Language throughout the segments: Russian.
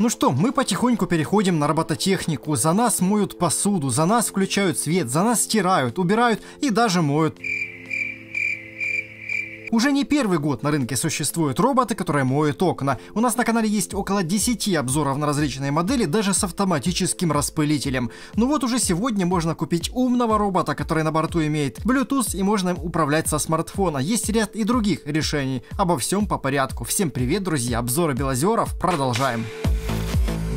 Ну что, мы потихоньку переходим на робототехнику. За нас моют посуду, за нас включают свет, за нас стирают, убирают и даже моют. Уже не первый год на рынке существуют роботы, которые моют окна. У нас на канале есть около 10 обзоров на различные модели, даже с автоматическим распылителем. Ну вот уже сегодня можно купить умного робота, который на борту имеет Bluetooth и можно им управлять со смартфона. Есть ряд и других решений. Обо всем по порядку. Всем привет, друзья! Обзоры Белозеров. Продолжаем. Продолжаем.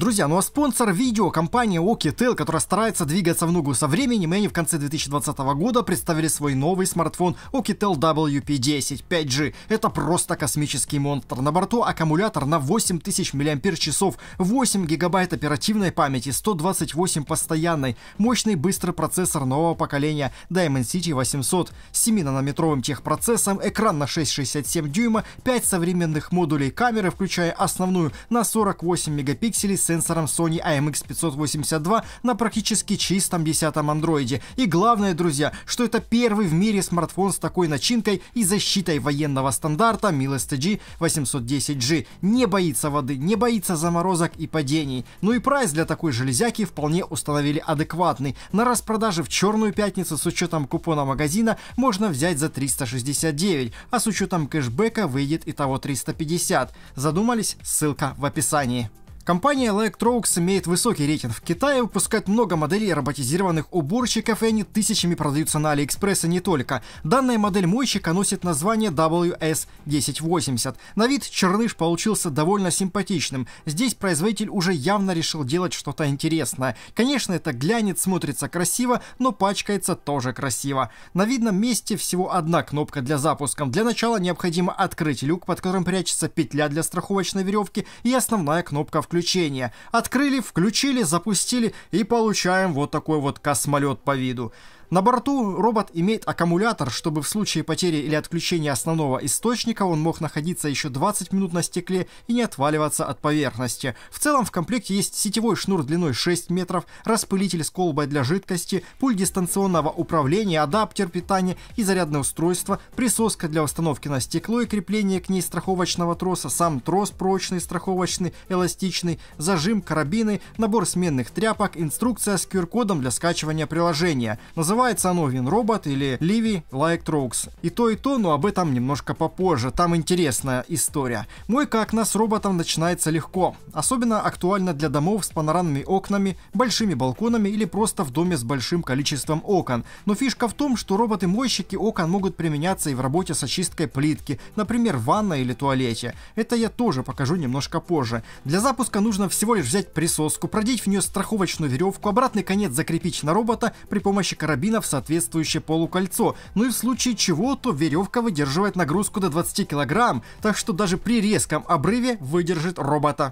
Друзья, ну а спонсор видео компания Okitel, которая старается двигаться в ногу со временем, и они в конце 2020 года представили свой новый смартфон Okitel WP10 5G. Это просто космический монстр. На борту аккумулятор на 8000 мАч, 8 гигабайт оперативной памяти, 128 постоянной, мощный быстрый процессор нового поколения Dimensity 800 с 7-нанометровым техпроцессом, экран на 6,67 дюйма, 5 современных модулей камеры, включая основную на 48 мегапикселей с сенсором Sony IMX582 на практически чистом 10-м андроиде. И главное, друзья, что это первый в мире смартфон с такой начинкой и защитой военного стандарта MilSTG 810G. Не боится воды, не боится заморозок и падений. Ну и прайс для такой железяки вполне установили адекватный. На распродаже в черную пятницу с учетом купона магазина можно взять за 369, а с учетом кэшбэка выйдет и того 350. Задумались? Ссылка в описании. Компания Electrolux имеет высокий рейтинг в Китае, выпускает много моделей роботизированных уборщиков, и они тысячами продаются на Алиэкспресс и не только. Данная модель мойщика носит название WS1080. На вид черныш получился довольно симпатичным. Здесь производитель уже явно решил делать что-то интересное. Конечно, это глянец смотрится красиво, но пачкается тоже красиво. На видном месте всего одна кнопка для запуска. Для начала необходимо открыть люк, под которым прячется петля для страховочной веревки и основная кнопка включения включения. Открыли, включили, запустили и получаем вот такой вот космолет по виду. На борту робот имеет аккумулятор, чтобы в случае потери или отключения основного источника он мог находиться еще 20 минут на стекле и не отваливаться от поверхности. В целом в комплекте есть сетевой шнур длиной 6 метров, распылитель с колбой для жидкости, пульт дистанционного управления, адаптер питания и зарядное устройство, присоска для установки на стекло и крепление к ней страховочного троса, сам трос прочный, страховочный, эластичный, зажим, карабины, набор сменных тряпок, инструкция с QR-кодом для скачивания приложения. Называется называется оно «Винробот» или Ливи Лайк Trokes». И то, и то, но об этом немножко попозже. Там интересная история. Мойка окна с роботом начинается легко. Особенно актуально для домов с панорамными окнами, большими балконами или просто в доме с большим количеством окон. Но фишка в том, что роботы-мойщики окон могут применяться и в работе с очисткой плитки, например, в ванной или туалете. Это я тоже покажу немножко позже. Для запуска нужно всего лишь взять присоску, продеть в нее страховочную веревку, обратный конец закрепить на робота при помощи карабина карабина в соответствующее полукольцо. Ну и в случае чего, то веревка выдерживает нагрузку до 20 килограмм, так что даже при резком обрыве выдержит робота.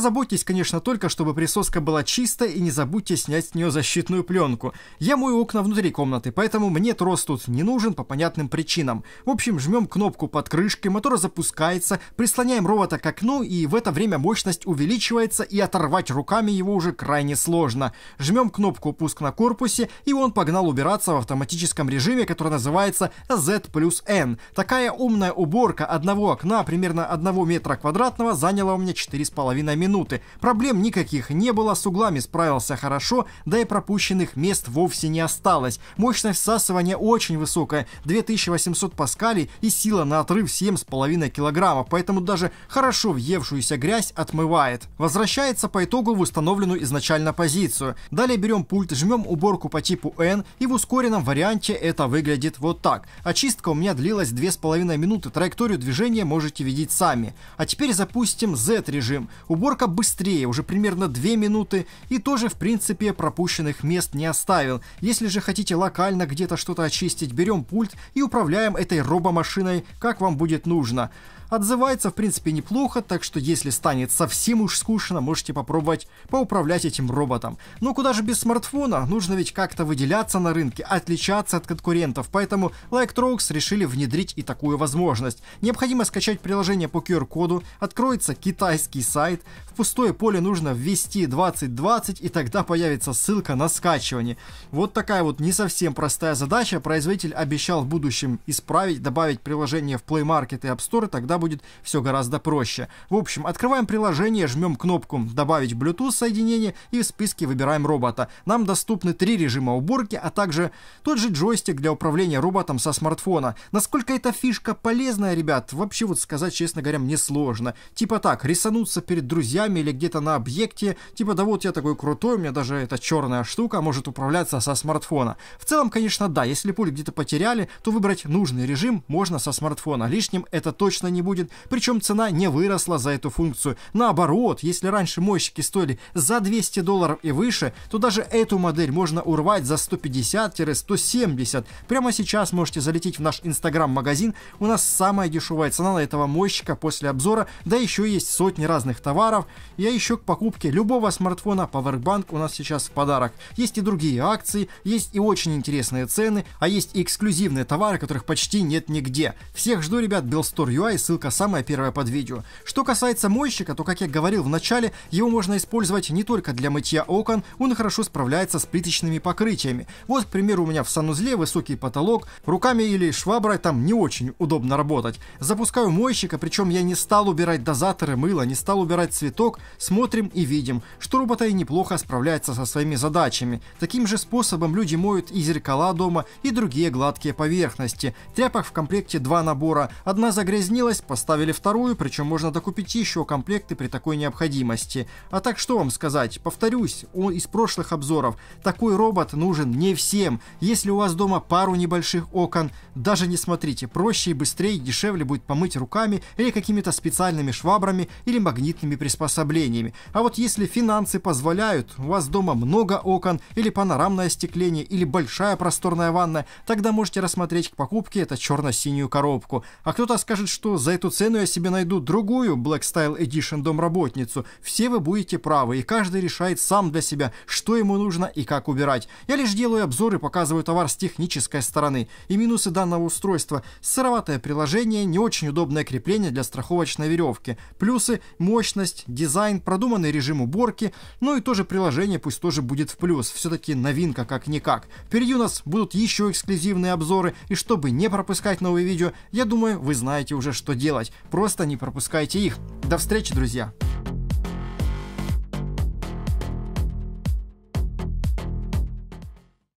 Позаботьтесь, конечно, только, чтобы присоска была чистая и не забудьте снять с нее защитную пленку. Я мою окна внутри комнаты, поэтому мне трос тут не нужен по понятным причинам. В общем, жмем кнопку под крышкой, мотор запускается, прислоняем робота к окну и в это время мощность увеличивается и оторвать руками его уже крайне сложно. Жмем кнопку «Пуск на корпусе» и он погнал убираться в автоматическом режиме, который называется Z плюс N. Такая умная уборка одного окна примерно одного метра квадратного заняла у меня 4,5 минуты минуты. Проблем никаких не было, с углами справился хорошо, да и пропущенных мест вовсе не осталось. Мощность всасывания очень высокая, 2800 паскалей и сила на отрыв 7,5 килограмма поэтому даже хорошо въевшуюся грязь отмывает. Возвращается по итогу в установленную изначально позицию. Далее берем пульт, жмем уборку по типу N и в ускоренном варианте это выглядит вот так. Очистка у меня длилась 2,5 минуты, траекторию движения можете видеть сами. А теперь запустим Z режим. Уборка Горка быстрее, уже примерно 2 минуты, и тоже в принципе пропущенных мест не оставил. Если же хотите локально где-то что-то очистить, берем пульт и управляем этой робомашиной как вам будет нужно. Отзывается, в принципе, неплохо, так что если станет совсем уж скучно, можете попробовать поуправлять этим роботом. Но куда же без смартфона? Нужно ведь как-то выделяться на рынке, отличаться от конкурентов, поэтому Electrox решили внедрить и такую возможность. Необходимо скачать приложение по QR-коду, откроется китайский сайт, в пустое поле нужно ввести 2020 и тогда появится ссылка на скачивание. Вот такая вот не совсем простая задача, производитель обещал в будущем исправить, добавить приложение в Play Market и App Store, и тогда будет все гораздо проще. В общем, открываем приложение, жмем кнопку «Добавить Bluetooth соединение» и в списке выбираем робота. Нам доступны три режима уборки, а также тот же джойстик для управления роботом со смартфона. Насколько эта фишка полезная, ребят, вообще вот сказать, честно говоря, мне сложно. Типа так, рисануться перед друзьями или где-то на объекте, типа да вот я такой крутой, у меня даже эта черная штука может управляться со смартфона. В целом, конечно, да, если пульт где-то потеряли, то выбрать нужный режим можно со смартфона. Лишним это точно не будет будет. Причем цена не выросла за эту функцию. Наоборот, если раньше мойщики стоили за 200 долларов и выше, то даже эту модель можно урвать за 150-170. Прямо сейчас можете залететь в наш инстаграм-магазин. У нас самая дешевая цена на этого мойщика после обзора. Да еще есть сотни разных товаров. Я еще к покупке любого смартфона Powerbank у нас сейчас в подарок. Есть и другие акции, есть и очень интересные цены, а есть и эксклюзивные товары, которых почти нет нигде. Всех жду, ребят, Billstore UI, ссылка ссылка самая первая под видео. Что касается мойщика, то, как я говорил в начале, его можно использовать не только для мытья окон, он хорошо справляется с плиточными покрытиями. Вот, к примеру, у меня в санузле высокий потолок, руками или шваброй там не очень удобно работать. Запускаю мойщика, причем я не стал убирать дозаторы мыла, не стал убирать цветок, смотрим и видим, что робота и неплохо справляется со своими задачами. Таким же способом люди моют и зеркала дома, и другие гладкие поверхности. Тряпок в комплекте два набора, одна загрязнилась, поставили вторую, причем можно докупить еще комплекты при такой необходимости. А так что вам сказать? Повторюсь, он из прошлых обзоров. Такой робот нужен не всем. Если у вас дома пару небольших окон, даже не смотрите. Проще и быстрее, дешевле будет помыть руками или какими-то специальными швабрами или магнитными приспособлениями. А вот если финансы позволяют, у вас дома много окон или панорамное остекление или большая просторная ванна, тогда можете рассмотреть к покупке эту черно-синюю коробку. А кто-то скажет, что за эту цену я себе найду другую Black Style Edition домработницу. Все вы будете правы, и каждый решает сам для себя, что ему нужно и как убирать. Я лишь делаю обзоры, показываю товар с технической стороны. И минусы данного устройства. Сыроватое приложение, не очень удобное крепление для страховочной веревки. Плюсы – мощность, дизайн, продуманный режим уборки. Ну и тоже приложение пусть тоже будет в плюс. Все-таки новинка как-никак. Впереди у нас будут еще эксклюзивные обзоры. И чтобы не пропускать новые видео, я думаю, вы знаете уже, что делать. Просто не пропускайте их. До встречи, друзья!